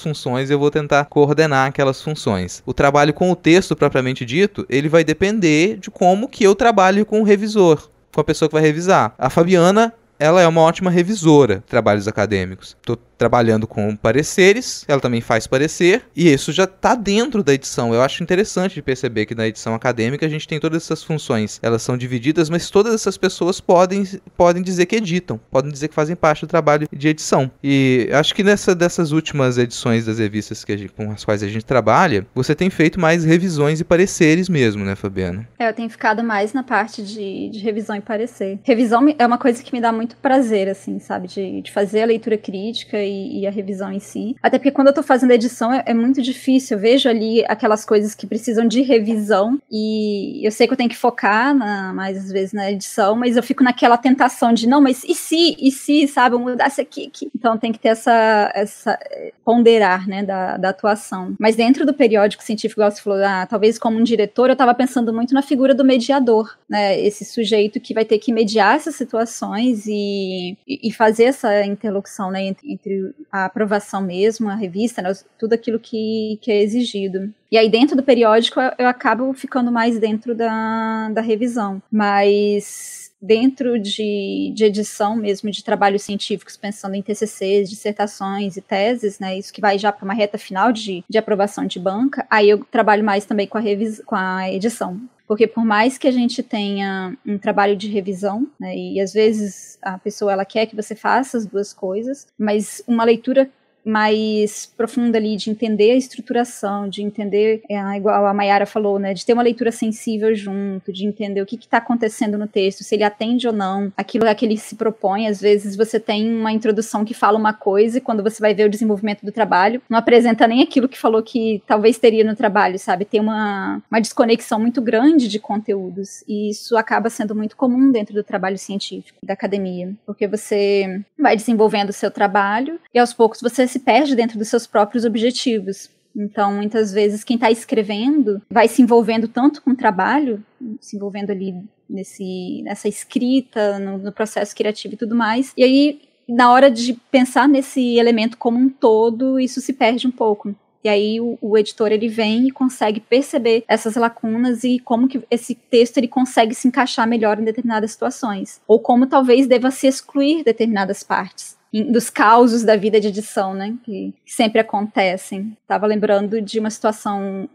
funções e eu vou tentar coordenar aquelas funções. O trabalho com o texto propriamente dito, ele vai depender de como que eu trabalho com o revisor. Com a pessoa que vai revisar. A Fabiana ela é uma ótima revisora de trabalhos acadêmicos. Tô trabalhando com pareceres, ela também faz parecer, e isso já está dentro da edição. Eu acho interessante de perceber que na edição acadêmica a gente tem todas essas funções, elas são divididas, mas todas essas pessoas podem, podem dizer que editam, podem dizer que fazem parte do trabalho de edição. E acho que nessa dessas últimas edições das revistas que gente, com as quais a gente trabalha, você tem feito mais revisões e pareceres mesmo, né, Fabiana? É, eu tenho ficado mais na parte de, de revisão e parecer. Revisão é uma coisa que me dá muito prazer, assim, sabe, de, de fazer a leitura crítica e, e, a revisão em si. Até porque quando eu tô fazendo edição é, é, muito difícil. Eu vejo ali aquelas coisas que precisam de revisão e eu sei que eu tenho que focar na, mais às vezes na edição, mas eu fico naquela tentação de não, mas e se, e se, sabe, eu mudasse aqui, aqui. Então tem que ter essa, essa ponderar, né, da, da atuação. Mas dentro do periódico científico, você falou, ah, talvez como um diretor, eu tava pensando muito na figura do mediador, né, esse sujeito que vai ter que mediar essas situações e, e fazer essa interlocução, né, entre, entre a aprovação mesmo, a revista, né, tudo aquilo que, que é exigido. E aí, dentro do periódico, eu, eu acabo ficando mais dentro da, da revisão. Mas dentro de, de edição mesmo, de trabalhos científicos, pensando em TCCs, dissertações e teses, né, isso que vai já para uma reta final de, de aprovação de banca, aí eu trabalho mais também com a, revis, com a edição. Porque por mais que a gente tenha um trabalho de revisão, né, e às vezes a pessoa ela quer que você faça as duas coisas, mas uma leitura mais profunda ali, de entender a estruturação, de entender, é, igual a Mayara falou, né, de ter uma leitura sensível junto, de entender o que está acontecendo no texto, se ele atende ou não, aquilo a que ele se propõe. Às vezes você tem uma introdução que fala uma coisa e quando você vai ver o desenvolvimento do trabalho, não apresenta nem aquilo que falou que talvez teria no trabalho, sabe? Tem uma, uma desconexão muito grande de conteúdos e isso acaba sendo muito comum dentro do trabalho científico, da academia, porque você vai desenvolvendo o seu trabalho e aos poucos você se perde dentro dos seus próprios objetivos. Então, muitas vezes, quem está escrevendo vai se envolvendo tanto com o trabalho, se envolvendo ali nesse, nessa escrita, no, no processo criativo e tudo mais, e aí, na hora de pensar nesse elemento como um todo, isso se perde um pouco. E aí o, o, editor ele vem e consegue perceber essas lacunas e como que esse texto ele consegue se encaixar melhor em determinadas situações, ou como talvez deva se excluir determinadas partes dos causos da vida de edição, né? Que, sempre acontecem. Tava lembrando de uma situação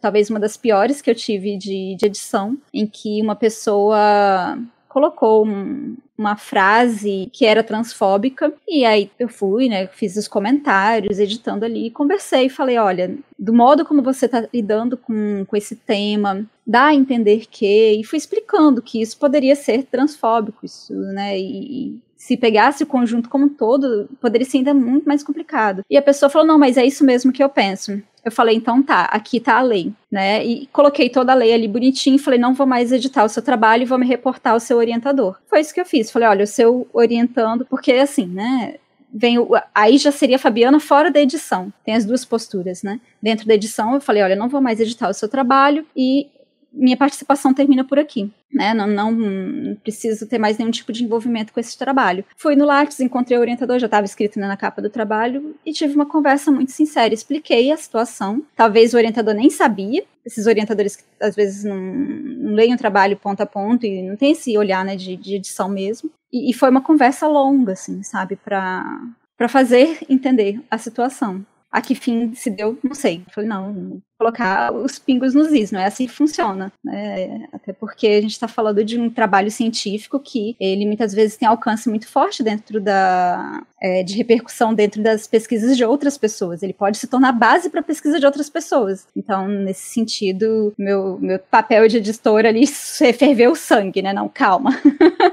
talvez uma das piores que eu tive de, de edição, em que uma pessoa colocou um, uma frase que era transfóbica, e aí eu fui, né, fiz os comentários, editando ali, conversei e falei, olha, do modo como você está lidando com, com esse tema, dá a entender que, e fui explicando que isso poderia ser transfóbico, isso, né, e, se pegasse o conjunto como um todo, poderia ser ainda muito mais complicado. E a pessoa falou: não, mas é isso mesmo que eu penso. Eu falei, então tá, aqui tá a lei, né? E coloquei toda a lei ali bonitinho, falei, não vou mais editar o seu trabalho, e vou me reportar ao seu orientador. Foi isso que eu fiz. Falei, olha, o seu orientando, porque assim, né? Vem o, aí já seria a Fabiana fora da edição. Tem as duas posturas, né? Dentro da edição, eu falei, olha, não vou mais editar o seu trabalho e minha participação termina por aqui. Né? Não, não, preciso ter mais nenhum tipo de envolvimento com esse trabalho. Fui no Lattes, encontrei o orientador, já estava escrito né, na capa do trabalho, e tive uma conversa muito sincera. Expliquei a situação. Talvez o orientador nem sabia. Esses orientadores que às vezes não, não leem o trabalho ponto a ponto e não tem esse olhar né, de, de edição mesmo. E, e foi uma conversa longa, assim, sabe, para fazer entender a situação a que fim se deu, não sei. falei, não, colocar os pingos nos is, não é assim que funciona. Né? Até porque a gente está falando de um trabalho científico que ele muitas vezes tem alcance muito forte dentro da. É, de repercussão dentro das pesquisas de outras pessoas. Ele pode se tornar base para a pesquisa de outras pessoas. Então, nesse sentido, meu, meu papel de editora ali ferveu o sangue, né? Não, calma.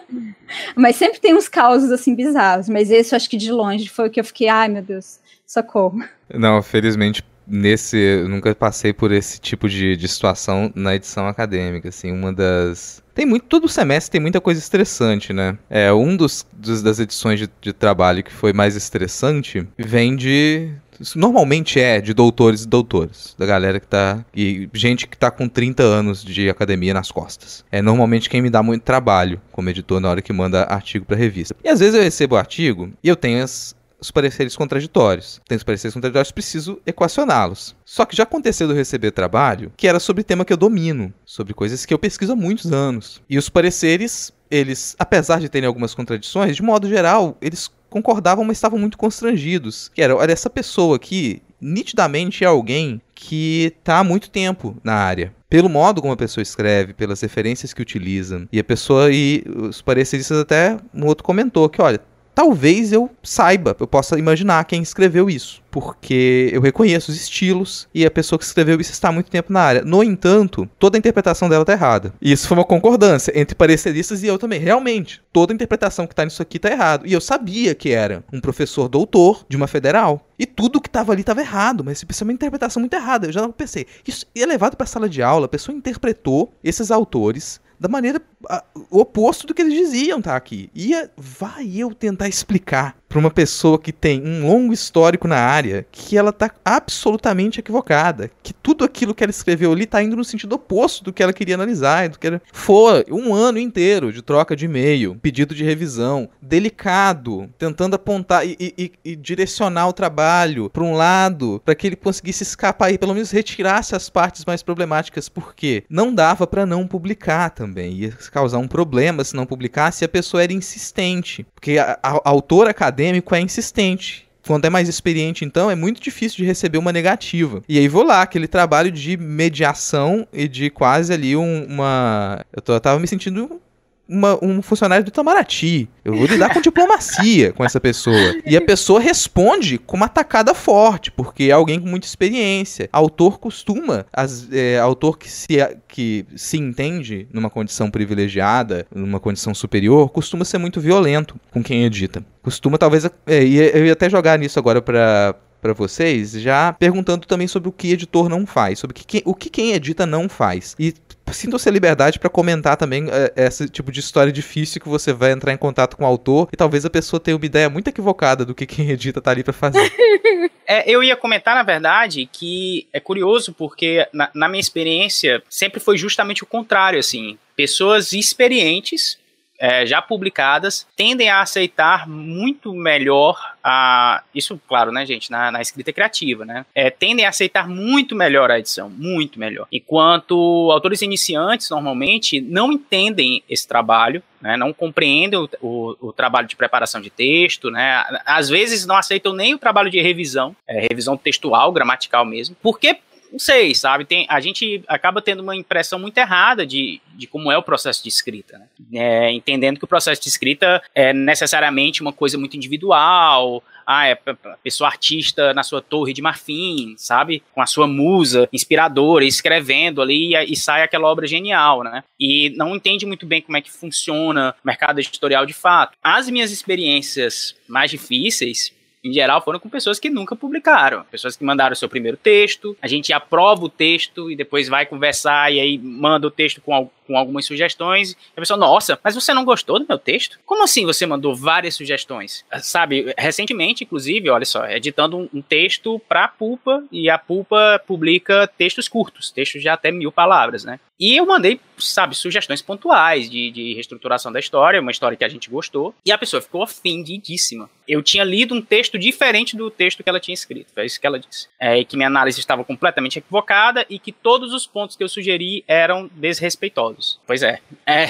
mas sempre tem uns causos assim bizarros, mas esse eu acho que de longe foi o que eu fiquei, ai meu Deus socorro. Não, felizmente nesse nunca passei por esse tipo de, de situação na edição acadêmica assim uma das tem muito todo semestre tem muita coisa estressante né é um dos, dos das edições de, de trabalho que foi mais estressante vem de normalmente é de doutores e doutores, da galera que tá. E gente que tá com 30 anos de academia nas costas. É normalmente quem me dá muito trabalho como editor na hora que manda artigo pra revista. E às vezes eu recebo artigo e eu tenho as, os pareceres contraditórios. Tem os pareceres contraditórios, preciso equacioná-los. Só que já aconteceu de eu receber trabalho que era sobre tema que eu domino, sobre coisas que eu pesquiso há muitos anos. E os pareceres, eles, apesar de terem algumas contradições, de modo geral, eles concordavam, mas estavam muito constrangidos. Que era, olha, essa pessoa aqui, nitidamente é alguém que está há muito tempo na área. Pelo modo como a pessoa escreve, pelas referências que utiliza. E a pessoa e os pareceristas até um outro comentou que, olha, talvez eu saiba, eu possa imaginar quem escreveu isso, porque eu reconheço os estilos e a pessoa que escreveu isso está há muito tempo na área. No entanto, toda a interpretação dela tá errada. E isso foi uma concordância entre pareceristas e eu também. Realmente, toda a interpretação que tá nisso aqui tá errado. E eu sabia que era um professor doutor de uma federal. E tudo que tava ali tava errado, mas isso é uma interpretação muito errada. Eu já pensei, isso é levado para sala de aula, a pessoa interpretou esses autores da maneira a, oposto do que eles diziam tá aqui. E vai eu tentar explicar para uma pessoa que tem um longo histórico na área que ela tá absolutamente equivocada, que tudo aquilo que ela escreveu ali tá indo no sentido oposto do que ela queria analisar, do que era foi um ano inteiro de troca de e-mail, pedido de revisão, delicado, tentando apontar e, e, e direcionar o trabalho para um lado, para que ele conseguisse escapar e pelo menos retirasse as partes mais problemáticas, porque não dava para não publicar também, ia causar um problema se não publicasse, e a pessoa era insistente, porque a, a, a autora acadêmica acadêmico é insistente. Quando é mais experiente, então, é muito difícil de receber uma negativa. E aí vou lá, aquele trabalho de mediação e de quase ali um, uma. Eu, tô, eu tava me sentindo uma, um funcionário do Itamaraty. Eu vou lidar com diplomacia com essa pessoa. E a pessoa responde com uma atacada forte, porque é alguém com muita experiência. Autor costuma, as, é, autor que se, que se entende numa condição privilegiada, numa condição superior, costuma ser muito violento com quem edita. Costuma, talvez, é, eu ia até jogar nisso agora para para vocês, já perguntando também sobre o que editor não faz, sobre o que, o que quem edita não faz. E sinto se a liberdade para comentar também é, esse tipo de história difícil que você vai entrar em contato com o autor e talvez a pessoa tenha uma ideia muito equivocada do que quem edita tá ali para fazer. é, eu ia comentar, na verdade, que é curioso porque na, na minha experiência sempre foi justamente o contrário, assim. Pessoas experientes é, já publicadas tendem a aceitar muito melhor a. Isso, claro, né, gente, na, na escrita criativa, né? É, tendem a aceitar muito melhor a edição, muito melhor. Enquanto autores iniciantes, normalmente, não entendem esse trabalho, né, não compreendem o, o, o, trabalho de preparação de texto, né? Às vezes não aceitam nem o trabalho de revisão, é, revisão textual, gramatical mesmo, porque não sei, sabe? Tem, a gente acaba tendo uma impressão muito errada de, de como é o processo de escrita, né? é, entendendo que o processo de escrita é necessariamente uma coisa muito individual, ah, é a pessoa artista na sua torre de marfim, sabe? Com a sua musa inspiradora, escrevendo ali e, e, sai aquela obra genial, né? E não entende muito bem como é que funciona o mercado editorial de fato. As minhas experiências mais difíceis em geral, foram com pessoas que nunca publicaram, pessoas que mandaram o seu primeiro texto, a gente aprova o texto e depois vai conversar e aí manda o texto com, com algumas sugestões. E a pessoa, nossa, mas você não gostou do meu texto? Como assim você mandou várias sugestões? Ah, sabe, recentemente, inclusive, olha só, editando um, um texto para a Pulpa e a Pulpa publica textos curtos, textos de até mil palavras, né? E eu mandei, sabe, sugestões pontuais de, de reestruturação da história, uma história que a gente gostou, e a pessoa ficou ofendidíssima. Eu tinha lido um texto texto diferente do texto que ela tinha escrito. É isso que ela disse. É, e que minha análise estava completamente equivocada e que todos os pontos que eu sugeri eram desrespeitosos. Pois é. é.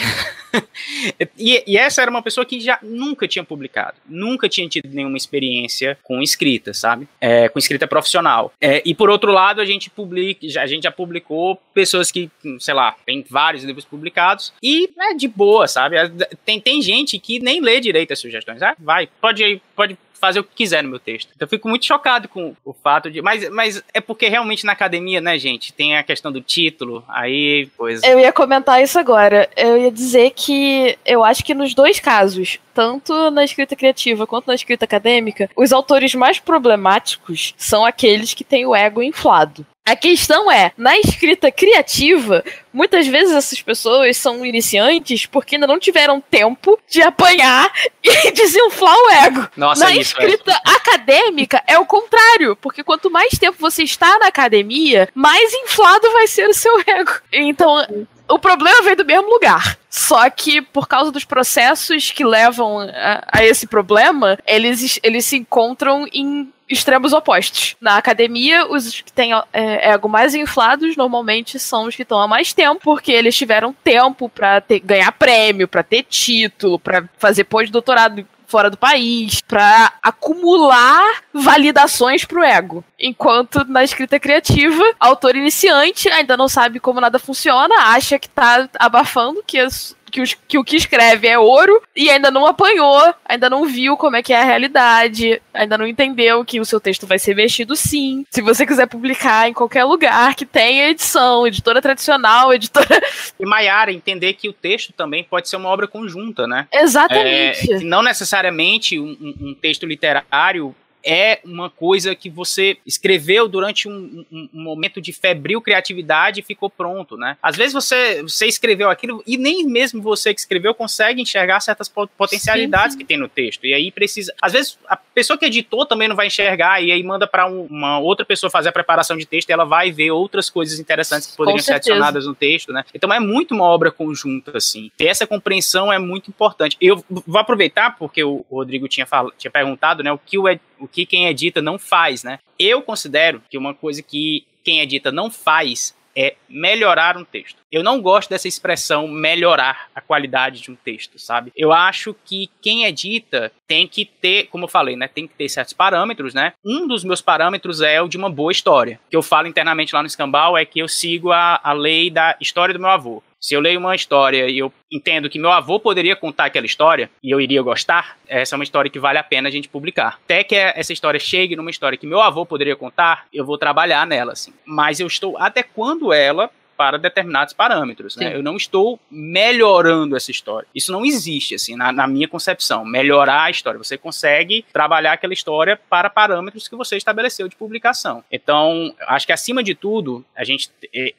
e, e, essa era uma pessoa que já nunca tinha publicado, nunca tinha tido nenhuma experiência com escrita, sabe? É, com escrita profissional. É, e por outro lado, a gente publica, a gente já publicou pessoas que, sei lá, tem vários livros publicados e é de boa, sabe? É, tem, tem gente que nem lê direito as sugestões. Ah, vai, pode, pode fazer o que quiser no meu texto. Então eu fico muito chocado com o fato de. Mas, mas é porque realmente na academia, né, gente, tem a questão do título, aí coisa. Eu ia comentar isso agora. Eu ia dizer que eu acho que nos dois casos, tanto na escrita criativa quanto na escrita acadêmica, os autores mais problemáticos são aqueles que têm o ego inflado. A questão é, na escrita criativa, muitas vezes essas pessoas são iniciantes porque ainda não tiveram tempo de apanhar e desinflar o ego. Nossa, na é escrita acadêmica é o contrário, porque quanto mais tempo você está na academia, mais inflado vai ser o seu ego. Então, o problema vem do mesmo lugar. Só que por causa dos processos que levam a, a esse problema, eles, eles se encontram em extremos opostos. Na academia, os que têm é, ego mais inflados normalmente são os que estão há mais tempo, porque eles tiveram tempo para ganhar prêmio, para ter título, para fazer pós-doutorado fora do país, para acumular validações pro ego. Enquanto na escrita criativa, autor iniciante ainda não sabe como nada funciona, acha que tá abafando, que é que, os, que o que escreve é ouro e ainda não apanhou, ainda não viu como é que é a realidade, ainda não entendeu que o seu texto vai ser vestido sim. Se você quiser publicar em qualquer lugar que tenha edição, editora tradicional, editora. E Maiara, entender que o texto também pode ser uma obra conjunta, né? Exatamente. É, não necessariamente um, um, texto literário é uma coisa que você escreveu durante um, um, um, momento de febril criatividade e ficou pronto, né? Às vezes você, você escreveu aquilo e nem mesmo você que escreveu consegue enxergar certas potencialidades sim, sim. que tem no texto. E aí precisa. Às vezes a pessoa que editou também não vai enxergar e aí manda para um, uma outra pessoa fazer a preparação de texto e ela vai ver outras coisas interessantes que poderiam ser adicionadas no texto, né? Então é muito uma obra conjunta, assim. essa compreensão é muito importante. Eu vou aproveitar, porque o Rodrigo tinha, fal... tinha perguntado, né? O que o ed o que quem edita é não faz, né? Eu considero que uma coisa que quem edita é não faz é melhorar um texto. Eu não gosto dessa expressão melhorar a qualidade de um texto, sabe? Eu acho que quem edita é tem que ter, como eu falei, né, tem que ter certos parâmetros, né? Um dos meus parâmetros é o de uma boa história. O que eu falo internamente lá no Escambau é que eu sigo a, a lei da história do meu avô. Se eu leio uma história e eu entendo que meu avô poderia contar aquela história e eu iria gostar, essa é uma história que vale a pena a gente publicar. Até que é, essa história chegue numa história que meu avô poderia contar, eu vou trabalhar nela, assim. Mas eu estou até quando ela para determinados parâmetros. Né? Eu não estou melhorando essa história. Isso não existe, assim, na, na, minha concepção. Melhorar a história. Você consegue trabalhar aquela história para parâmetros que você estabeleceu de publicação. Então, acho que acima de tudo, a gente,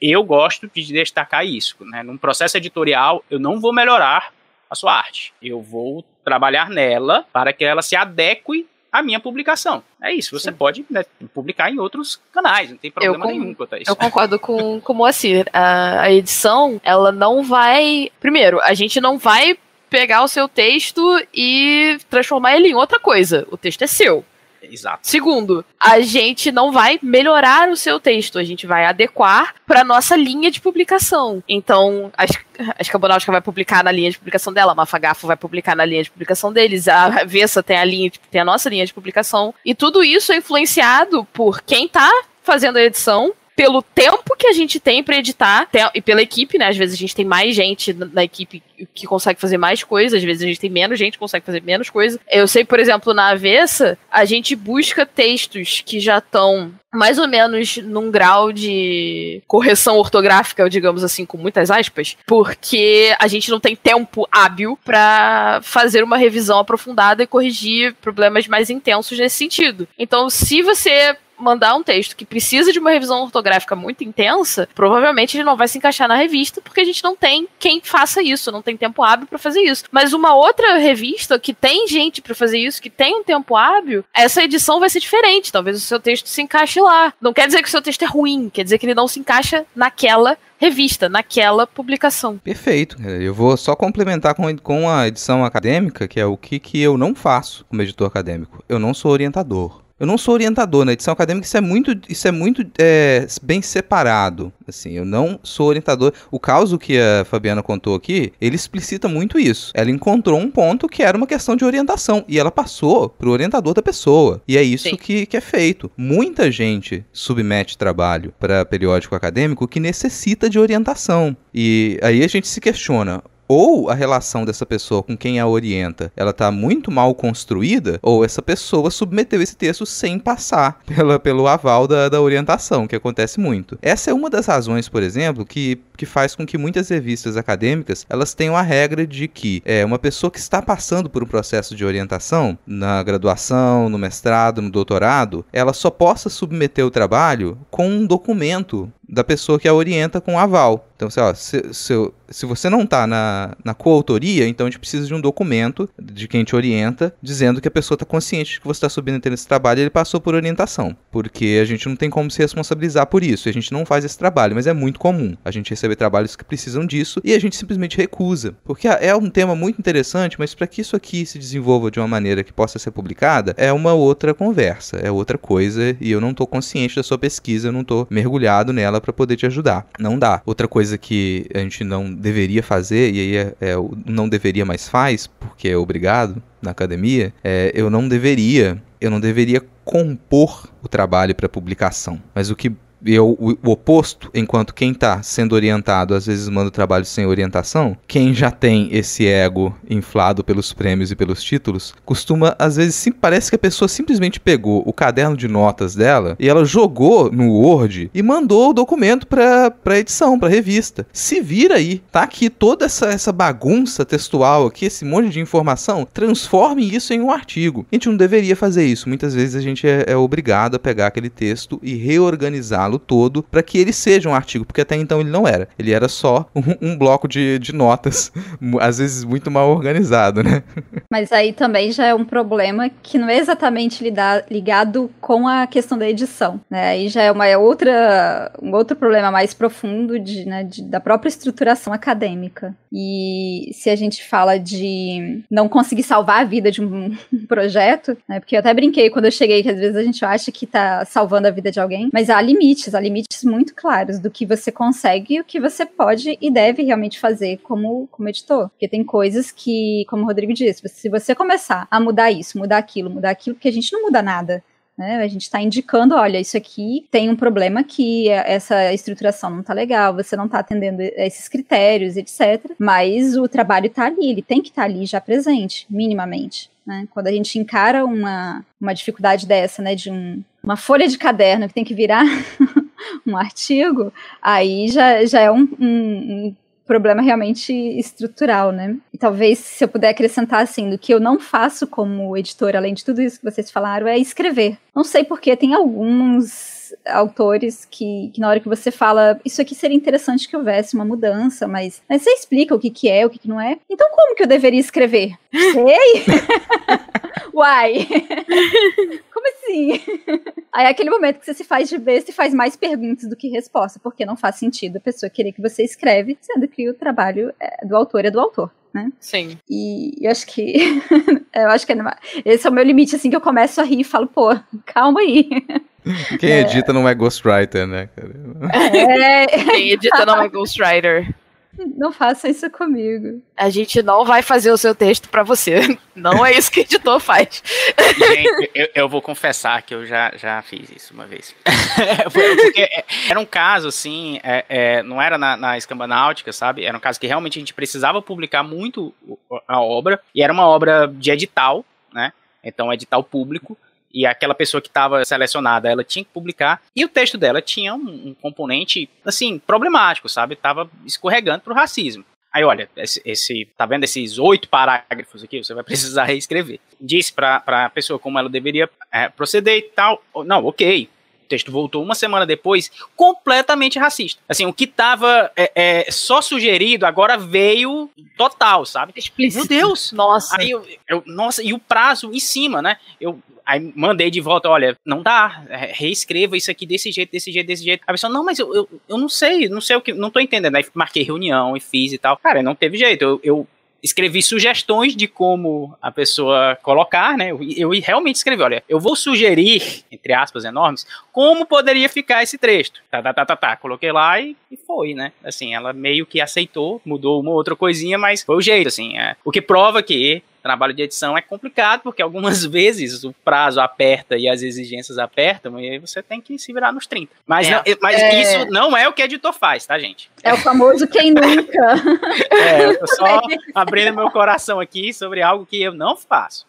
eu gosto de destacar isso. Né? Num processo editorial, eu não vou melhorar a sua arte. Eu vou trabalhar nela para que ela se adeque a minha publicação. É isso, você Sim. pode né, publicar em outros canais, não tem problema nenhum quanto a isso. Eu concordo com, com o Moacir. A, a edição, ela não vai. Primeiro, a gente não vai pegar o seu texto e transformar ele em outra coisa. O texto é seu. Exato. Segundo, a gente não vai melhorar o seu texto, a gente vai adequar para nossa linha de publicação. Então, as, as vai publicar na linha de publicação dela, a Mafagafo vai publicar na linha de publicação deles, a Vessa tem a linha, tem a nossa linha de publicação, e tudo isso é influenciado por quem está fazendo a edição pelo tempo que a gente tem para editar e pela equipe, né? Às vezes a gente tem mais gente na equipe que consegue fazer mais coisas, às vezes a gente tem menos gente que consegue fazer menos coisas. Eu sei, por exemplo, na Avessa, a gente busca textos que já estão mais ou menos num grau de correção ortográfica, digamos assim, com muitas aspas, porque a gente não tem tempo hábil para fazer uma revisão aprofundada e corrigir problemas mais intensos nesse sentido. Então, se você mandar um texto que precisa de uma revisão ortográfica muito intensa, provavelmente ele não vai se encaixar na revista, porque a gente não tem quem faça isso, não tem tempo hábil para fazer isso. Mas uma outra revista que tem gente para fazer isso, que tem um tempo hábil, essa edição vai ser diferente. Talvez o seu texto se encaixe lá. Não quer dizer que o seu texto é ruim, quer dizer que ele não se encaixa naquela revista, naquela publicação. Perfeito. É, eu vou só complementar com, com a edição acadêmica, que é o que, que eu não faço como editor acadêmico. Eu não sou orientador. Eu não sou orientador, na né? edição acadêmica isso é muito, isso é muito é, bem separado. Assim, eu não sou orientador. O caso que a Fabiana contou aqui, ele explicita muito isso. Ela encontrou um ponto que era uma questão de orientação e ela passou para o orientador da pessoa. E é isso que, que é feito. Muita gente submete trabalho para periódico acadêmico que necessita de orientação. E aí a gente se questiona, ou a relação dessa pessoa com quem a orienta, ela tá muito mal construída, ou essa pessoa submeteu esse texto sem passar pela, pelo aval da, da orientação, que acontece muito. Essa é uma das razões, por exemplo, que, que faz com que muitas revistas acadêmicas elas tenham a regra de que é uma pessoa que está passando por um processo de orientação na graduação, no mestrado, no doutorado, ela só possa submeter o trabalho com um documento da pessoa que a orienta com aval. Então, sei lá, se, se, se você não está na, na coautoria, então a gente precisa de um documento de quem te orienta, dizendo que a pessoa está consciente de que você está submetendo esse trabalho e ele passou por orientação. Porque a gente não tem como se responsabilizar por isso, a gente não faz esse trabalho, mas é muito comum a gente receber trabalhos que precisam disso e a gente simplesmente recusa. Porque é, é um tema muito interessante, mas para que isso aqui se desenvolva de uma maneira que possa ser publicada, é uma outra conversa, é outra coisa, e eu não estou consciente da sua pesquisa, eu não estou mergulhado nela para poder te ajudar. Não dá. Outra coisa coisa que a gente não deveria fazer, e aí é, é não deveria mais faz, porque é obrigado na academia, é, eu não deveria, eu não deveria compor o trabalho para publicação. Mas o que eu, o, o oposto, enquanto quem está sendo orientado às vezes manda o trabalho sem orientação, quem já tem esse ego inflado pelos prêmios e pelos títulos, costuma, às vezes, sim, parece que a pessoa simplesmente pegou o caderno de notas dela e ela jogou no Word e mandou o documento para a edição, para revista. Se vira aí, tá aqui toda essa, essa bagunça textual aqui, esse monte de informação, transforme isso em um artigo. A gente não deveria fazer isso, muitas vezes a gente é, é obrigado a pegar aquele texto e reorganizá-lo lo todo para que ele seja um artigo, porque até então ele não era. Ele era só um, um bloco de, de notas, às vezes muito mal organizado, né? Mas aí também já é um problema que não é exatamente ligado com a questão da edição, né? Aí já é uma outra, um outro problema mais profundo de, né, de, da própria estruturação acadêmica. E se a gente fala de não conseguir salvar a vida de um projeto, né? Porque eu até brinquei quando eu cheguei que às vezes a gente acha que tá salvando a vida de alguém, mas há limite limites, há limites muito claros do que você consegue e o que você pode e deve realmente fazer como, como editor. Porque tem coisas que, como o Rodrigo disse, se você começar a mudar isso, mudar aquilo, mudar aquilo, porque a gente não muda nada. Né? A gente está indicando, olha, isso aqui tem um problema aqui, é, essa estruturação não está legal, você não está atendendo esses critérios, etc. Mas o trabalho está ali, ele tem que estar tá ali já presente, minimamente. Né? Quando a gente encara uma, uma dificuldade dessa, né, de um, uma folha de caderno que tem que virar um artigo, aí já, já é um, um, um problema realmente estrutural, né? E talvez se eu puder acrescentar assim, do que eu não faço como editor, além de tudo isso que vocês falaram, é escrever. Não sei porque tem alguns autores que, que, na hora que você fala, isso aqui seria interessante que houvesse uma mudança, mas, mas você explica o que, que é, o que, que não é. Então, como que eu deveria escrever? Sei! Uai! Como assim? Aí é aquele momento que você se faz de besta e faz mais perguntas do que resposta, porque não faz sentido a pessoa querer que você escreve, sendo que o trabalho é do autor é do autor né? Sim. E eu acho que. eu acho que é, esse é o meu limite, assim, que eu começo a rir e falo, pô, calma aí. Quem é. edita é. não é ghostwriter, né? É... Quem edita não é ghostwriter. Não faça isso comigo. A gente não vai fazer o seu texto para você. Não é isso que o editor faz. Gente, eu, eu, vou confessar que eu já, já fiz isso uma vez. Porque é, era um caso, assim, é, é, não era na, na escamba náutica, sabe? Era um caso que realmente a gente precisava publicar muito a obra, e era uma obra de edital, né? Então, edital público e aquela pessoa que estava selecionada, ela tinha que publicar, e o texto dela tinha um, um componente, assim, problemático, sabe? Tava escorregando para o racismo. Aí, olha, esse, esse, tá vendo esses oito parágrafos aqui? Você vai precisar reescrever. disse para a pessoa como ela deveria é, proceder e tal. Não, ok, texto voltou uma semana depois, completamente racista. Assim, o que tava é, é, só sugerido agora veio total, sabe? Explícito. Meu Deus! Nossa. Aí eu, eu, nossa, e o prazo em cima, né? Eu Aí mandei de volta, olha, não dá, reescreva isso aqui desse jeito, desse jeito, desse jeito. A pessoa, não, mas eu, eu, eu não sei, não sei o que, não tô entendendo. Aí marquei reunião e fiz e tal. Cara, não teve jeito, eu, eu escrevi sugestões de como a pessoa colocar, né? Eu, eu realmente escrevi, olha, eu vou sugerir, entre aspas enormes, como poderia ficar esse texto. Tá, tá, tá, tá, tá. Coloquei lá e, e foi, né? Assim, ela meio que aceitou, mudou uma outra coisinha, mas foi o jeito, assim. É. O que prova que trabalho de edição é complicado, porque algumas vezes o prazo aperta e as exigências apertam, e aí você tem que se virar nos 30. Mas, é, não, mas é... isso não é o que editor faz, tá, gente? É o famoso quem nunca. é, eu tô só abrindo meu coração aqui sobre algo que eu não faço.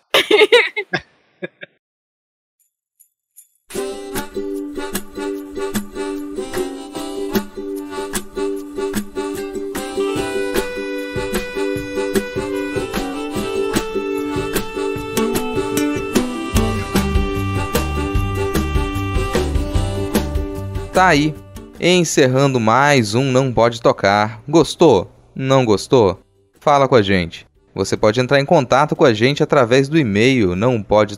tá aí. Encerrando mais um Não Pode Tocar. Gostou? Não gostou? Fala com a gente. Você pode entrar em contato com a gente através do e-mail não pode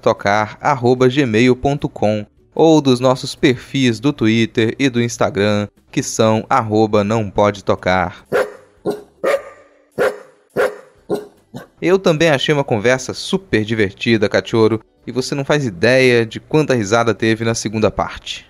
ou dos nossos perfis do Twitter e do Instagram, que são arroba Eu também achei uma conversa super divertida, Cachorro, e você não faz ideia de quanta risada teve na segunda parte.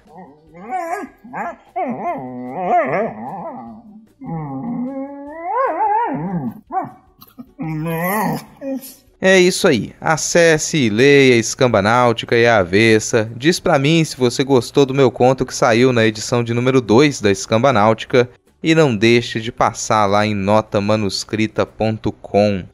É isso aí. Acesse, leia Escambanáutica e a Avessa. Diz para mim se você gostou do meu conto que saiu na edição de número 2 da Escambanáutica e não deixe de passar lá em notamanuscrita.com.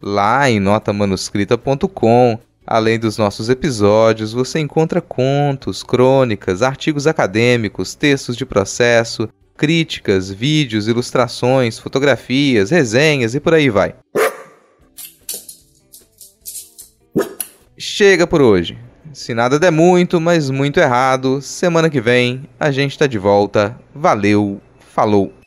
Lá em notamanuscrita.com Além dos nossos episódios, você encontra contos, crônicas, artigos acadêmicos, textos de processo, críticas, vídeos, ilustrações, fotografias, resenhas e por aí vai. Chega por hoje. Se nada der muito, mas muito errado, semana que vem a gente tá de volta. Valeu, falou!